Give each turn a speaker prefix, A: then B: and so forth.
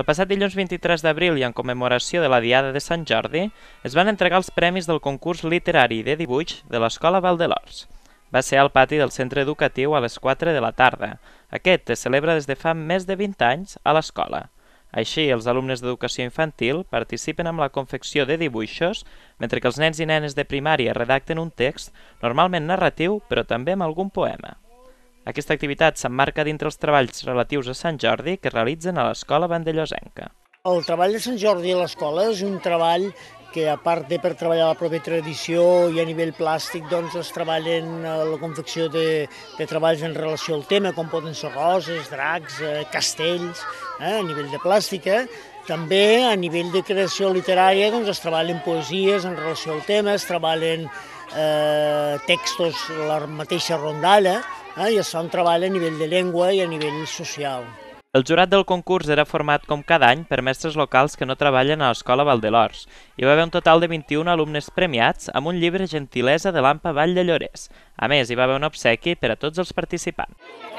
A: El passat dilluns 23 d'abril i en commemoració de la Diada de Sant Jordi es van entregar els premis del concurs literari de dibuix de l'Escola Valdelors. Va ser al pati del centre educatiu a les 4 de la tarda. Aquest es celebra des de fa més de 20 anys a l'escola. Així, els alumnes d'educació infantil participen amb la confecció de dibuixos, mentre que els nens i nenes de primària redacten un text, normalment narratiu, però també amb algun poema. Aquesta activitat s'emmarca dintre els treballs relatius a Sant Jordi que realitzen a l'Escola Vandellosenca.
B: El treball de Sant Jordi a l'escola és un treball que a part de per treballar la pròpia tradició i a nivell plàstic doncs es treballen eh, la confecció de, de treballs en relació al tema, com poden ser roses, dracs, eh, castells, eh, a nivell de plàstica. Eh. També a nivell de creació literària doncs, es treballen poesies en relació al tema, es treballen eh, textos, la mateixa rondalla, eh, i es fa un treball a nivell de llengua i a nivell social.
A: El jurat del concurs era format com cada any per mestres locals que no treballen a l'Escola Valdelors. Hi va haver un total de 21 alumnes premiats amb un llibre Gentilesa de l'Ampa Vall de Llorers. A més, hi va haver un obsequi per a tots els participants.